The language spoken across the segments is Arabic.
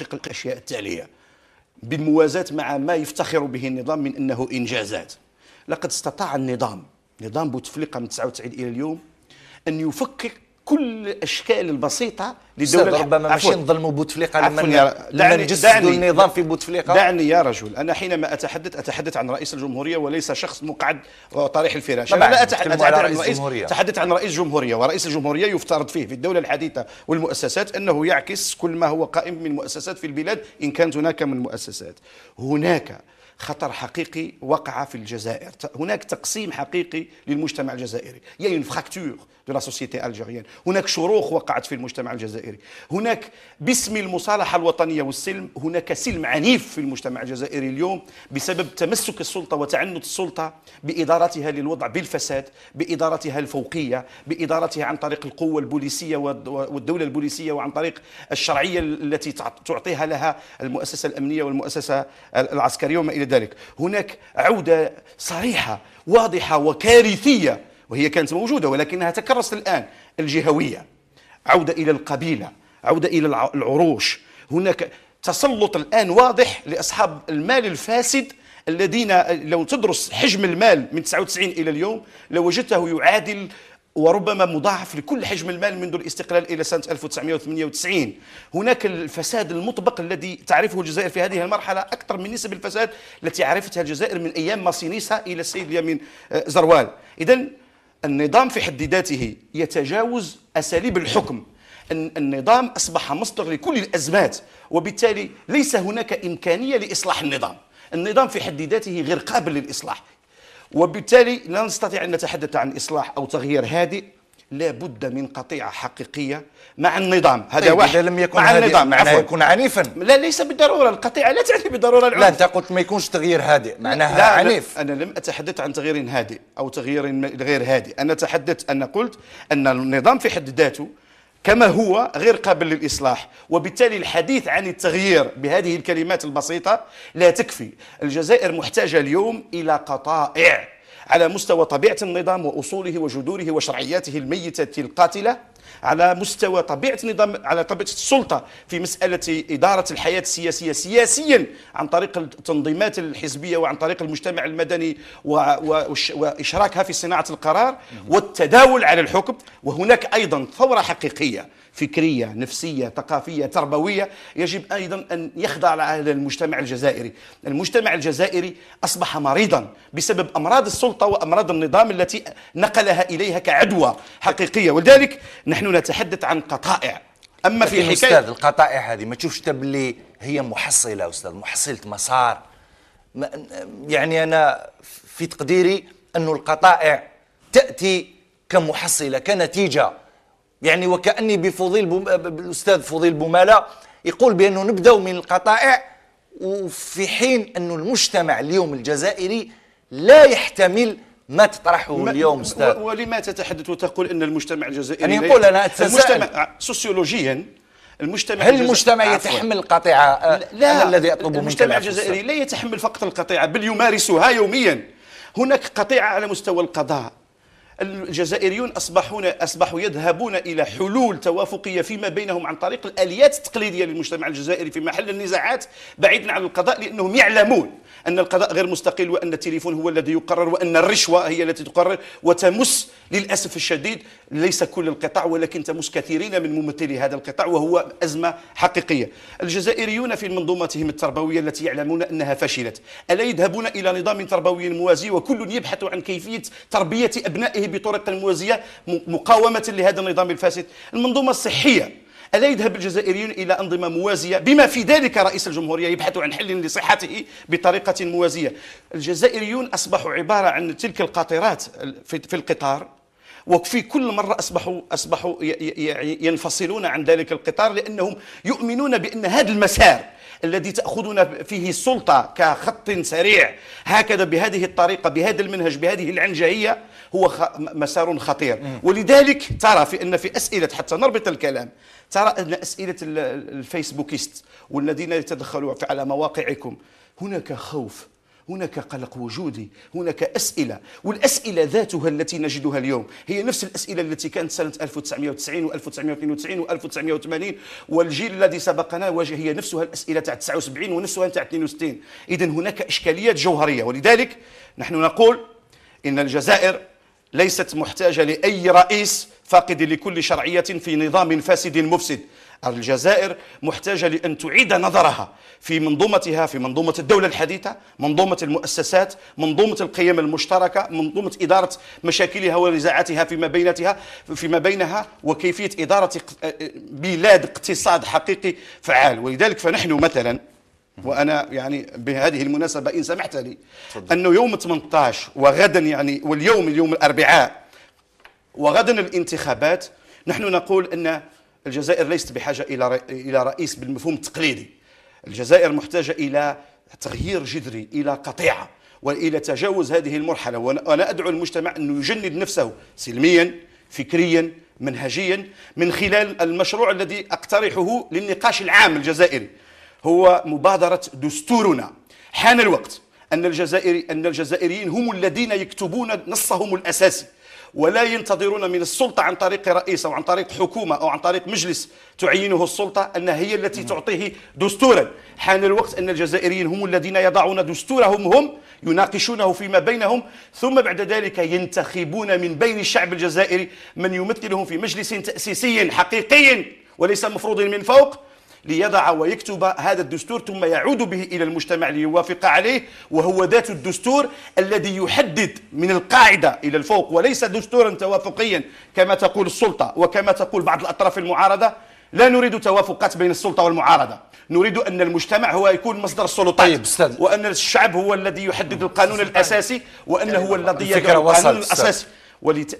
تحقيق الأشياء التالية بالموازاة مع ما يفتخر به النظام من أنه إنجازات لقد استطاع النظام نظام بوتفليقة من 99 إلى اليوم أن يفكك كل الاشكال البسيطه للدوله ربما ماشي نظلموا بوتفليقه لمن لمن جسدوا النظام في بوتفليقه دعني يا رجل انا حينما اتحدث اتحدث عن رئيس الجمهوريه وليس شخص مقعد طريح الفراش انا لا أتحدث, أتحدث, عن رئيس جمهورية. اتحدث عن رئيس الجمهوريه ورئيس الجمهوريه يفترض فيه في الدوله الحديثه والمؤسسات انه يعكس كل ما هو قائم من مؤسسات في البلاد ان كانت هناك من مؤسسات هناك خطر حقيقي وقع في الجزائر هناك تقسيم حقيقي للمجتمع الجزائري يعني فراكتور دو لا سوسيتي الجيريان هناك شروخ وقعت في المجتمع الجزائري هناك باسم المصالحة الوطنية والسلم هناك سلم عنيف في المجتمع الجزائري اليوم بسبب تمسك السلطة وتعنت السلطة بإدارتها للوضع بالفساد بإدارتها الفوقية بإدارتها عن طريق القوة البوليسية والدولة البوليسية وعن طريق الشرعية التي تعطيها لها المؤسسة الأمنية والمؤسسة العسكرية وما إلى ذلك هناك عودة صريحة واضحة وكارثية وهي كانت موجودة ولكنها تكرست الآن الجهوية عودة إلى القبيلة عودة إلى العروش هناك تسلط الآن واضح لأصحاب المال الفاسد الذين لو تدرس حجم المال من 99 إلى اليوم لوجدته يعادل وربما مضاعف لكل حجم المال منذ الاستقلال الى سنه 1998 هناك الفساد المطبق الذي تعرفه الجزائر في هذه المرحله اكثر من نسب الفساد التي عرفتها الجزائر من ايام ماسينيسا الى السيد اليمين آه، زروال اذا النظام في حد ذاته يتجاوز اساليب الحكم النظام اصبح مصدر لكل الازمات وبالتالي ليس هناك امكانيه لاصلاح النظام النظام في حد ذاته غير قابل للاصلاح وبالتالي لا نستطيع أن نتحدث عن إصلاح أو تغيير هادئ لابد من قطيعه حقيقيه مع النظام هذا طيب واحد إذا لم يكن مع النظام معناه يكون عنيفا لا ليس بالضروره القطيعه لا تعني بالضروره العنف لا انت قلت ما يكونش تغيير هادئ معناها لا عنيف انا لم اتحدث عن تغيير هادئ او تغيير غير هادئ انا تحدثت انا قلت ان النظام في حد ذاته كما هو غير قابل للإصلاح وبالتالي الحديث عن التغيير بهذه الكلمات البسيطة لا تكفي الجزائر محتاجة اليوم إلى قطائع على مستوى طبيعة النظام وأصوله وجذوره وشرعياته الميتة القاتلة على مستوى طبيعه نظام على طبيعه السلطه في مساله اداره الحياه السياسيه سياسيا عن طريق التنظيمات الحزبيه وعن طريق المجتمع المدني واشراكها في صناعه القرار والتداول على الحكم وهناك ايضا ثوره حقيقيه فكريه نفسيه ثقافيه تربويه يجب ايضا ان يخضع على المجتمع الجزائري المجتمع الجزائري اصبح مريضا بسبب امراض السلطه وامراض النظام التي نقلها اليها كعدوى حقيقيه ولذلك نحن نحن نتحدث عن قطائع اما في حكايه استاذ القطائع هذه ما تشوفش تبلي هي محصله استاذ محصله مسار يعني انا في تقديري أن القطائع تاتي كمحصله كنتيجه يعني وكاني بفضيل بم... الاستاذ فضيل بومالا يقول بانه نبداو من القطائع وفي حين أن المجتمع اليوم الجزائري لا يحتمل ما تطرحه اليوم استاذ ولما تتحدث وتقول ان المجتمع الجزائري يعني يقول انا اتساءل المجتمع آه، سوسيولوجيا المجتمع هل المجتمع يتحمل القطيعه آه، لا الذي اطلب المجتمع الجزائري لا يتحمل فقط القطيعه بل يمارسها يوميا هناك قطيعه على مستوى القضاء الجزائريون أصبحون أصبحوا يذهبون إلى حلول توافقية فيما بينهم عن طريق الآليات التقليدية للمجتمع الجزائري في محل النزاعات بعيدا عن القضاء لأنهم يعلمون أن القضاء غير مستقل وأن التليفون هو الذي يقرر وأن الرشوة هي التي تقرر وتمس للأسف الشديد ليس كل القطاع ولكن تمس كثيرين من ممثلي هذا القطاع وهو أزمة حقيقية الجزائريون في منظومتهم التربوية التي يعلمون أنها فشلت ألا يذهبون إلى نظام تربوي موازي وكل يبحث عن كيفية تربية أبنائه بطرق موازيه مقاومه لهذا النظام الفاسد المنظومه الصحيه ألا يذهب الجزائريون إلى أنظمة موازية بما في ذلك رئيس الجمهورية يبحث عن حل لصحته بطريقة موازية الجزائريون أصبحوا عبارة عن تلك القاطرات في القطار وفي كل مرة أصبحوا أصبحوا ينفصلون عن ذلك القطار لأنهم يؤمنون بأن هذا المسار الذي تأخذون فيه السلطة كخط سريع هكذا بهذه الطريقة بهذا المنهج بهذه العنجهية هو مسار خطير ولذلك ترى في أن في أسئلة حتى نربط الكلام ترى أن أسئلة الفيسبوكيست والذين يتدخلوا على مواقعكم هناك خوف هناك قلق وجودي هناك أسئلة والأسئلة ذاتها التي نجدها اليوم هي نفس الأسئلة التي كانت سنة 1990 و 1992 و 1980 والجيل الذي سبقنا واجه هي نفسها الأسئلة تاع 79 ونفسها تاع 62 إذا هناك إشكاليات جوهرية ولذلك نحن نقول إن الجزائر ليست محتاجة لأي رئيس فاقد لكل شرعية في نظام فاسد مفسد الجزائر محتاجة لأن تعيد نظرها في منظومتها في منظومة الدولة الحديثة منظومة المؤسسات منظومة القيم المشتركة منظومة إدارة مشاكلها ونزاعاتها فيما بينتها فيما بينها وكيفية إدارة آه، آه، بلاد اقتصاد حقيقي فعال ولذلك فنحن مثلا وانا يعني بهذه المناسبه ان سمحت لي انه يوم 18 وغدا يعني واليوم اليوم الاربعاء وغدا الانتخابات نحن نقول ان الجزائر ليست بحاجة إلى إلى رئيس بالمفهوم التقليدي الجزائر محتاجة إلى تغيير جذري إلى قطيعة والى تجاوز هذه المرحله وانا ادعو المجتمع أن يجند نفسه سلميا فكريا منهجيا من خلال المشروع الذي اقترحه للنقاش العام الجزائري هو مبادره دستورنا حان الوقت أن, الجزائري أن الجزائريين هم الذين يكتبون نصهم الأساسي ولا ينتظرون من السلطة عن طريق رئيس أو عن طريق حكومة أو عن طريق مجلس تعينه السلطة أن هي التي تعطيه دستورا حان الوقت أن الجزائريين هم الذين يضعون دستورهم هم يناقشونه فيما بينهم ثم بعد ذلك ينتخبون من بين الشعب الجزائري من يمثلهم في مجلس تأسيسي حقيقي وليس مفروض من فوق ليضع ويكتب هذا الدستور ثم يعود به إلى المجتمع ليوافق عليه وهو ذات الدستور الذي يحدد من القاعدة إلى الفوق وليس دستورا توافقيا كما تقول السلطة وكما تقول بعض الأطراف المعارضة لا نريد توافقات بين السلطة والمعارضة نريد أن المجتمع هو يكون مصدر السلطات طيب استاذ. وأن الشعب هو الذي يحدد القانون الأساسي وأنه يعني هو الذي يضع القانون الأساسي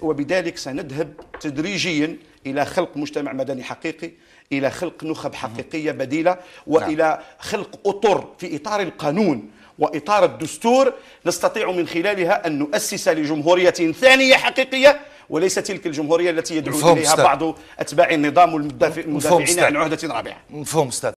وبذلك سنذهب تدريجيا إلى خلق مجتمع مدني حقيقي الى خلق نخب حقيقيه بديله والى نعم. خلق اطر في اطار القانون واطار الدستور نستطيع من خلالها ان نؤسس لجمهوريه ثانيه حقيقيه وليس تلك الجمهوريه التي يدعو اليها بعض اتباع النظام المدافعين عن عهده رابعه مفهوم استاذ